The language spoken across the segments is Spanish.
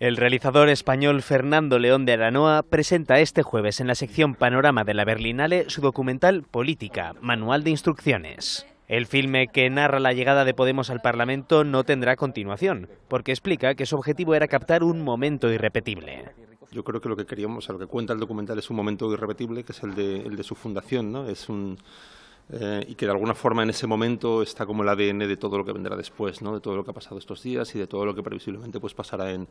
El realizador español Fernando León de Aranoa presenta este jueves en la sección Panorama de la Berlinale su documental Política, Manual de Instrucciones. El filme que narra la llegada de Podemos al Parlamento no tendrá continuación, porque explica que su objetivo era captar un momento irrepetible. Yo creo que lo que queríamos, o lo que cuenta el documental es un momento irrepetible, que es el de, el de su fundación, ¿no? Es un eh, y que de alguna forma en ese momento está como el ADN de todo lo que vendrá después, de todo lo que ha pasado estos días y de todo lo que previsiblemente pues, pasará en,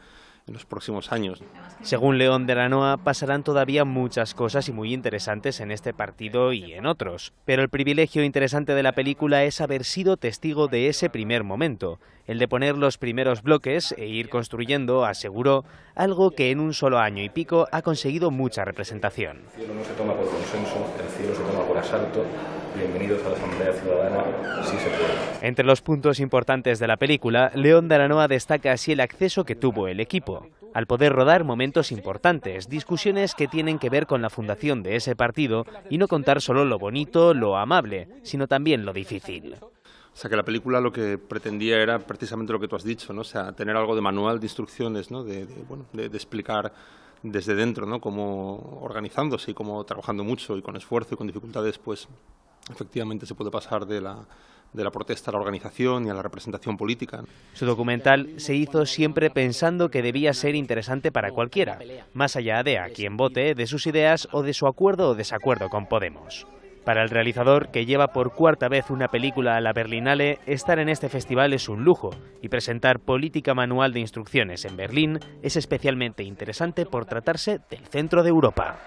en los próximos años. Según León de la Noa, pasarán todavía muchas cosas y muy interesantes en este partido y en otros, pero el privilegio interesante de la película es haber sido testigo de ese primer momento, el de poner los primeros bloques e ir construyendo, aseguró, algo que en un solo año y pico ha conseguido mucha representación. El cielo no se toma por consenso, el cielo se toma por asalto Bienvenidos a la Asamblea Ciudadana, si se puede. Entre los puntos importantes de la película, León de Aranoa destaca así el acceso que tuvo el equipo, al poder rodar momentos importantes, discusiones que tienen que ver con la fundación de ese partido y no contar solo lo bonito, lo amable, sino también lo difícil. O sea, que la película lo que pretendía era precisamente lo que tú has dicho, ¿no? O sea, tener algo de manual, de instrucciones, ¿no? De, bueno, de explicar desde dentro, ¿no? Cómo organizándose y cómo trabajando mucho y con esfuerzo y con dificultades, pues efectivamente se puede pasar de la, de la protesta a la organización y a la representación política. Su documental se hizo siempre pensando que debía ser interesante para cualquiera, más allá de a quien vote, de sus ideas o de su acuerdo o desacuerdo con Podemos. Para el realizador, que lleva por cuarta vez una película a la Berlinale, estar en este festival es un lujo y presentar Política Manual de Instrucciones en Berlín es especialmente interesante por tratarse del centro de Europa.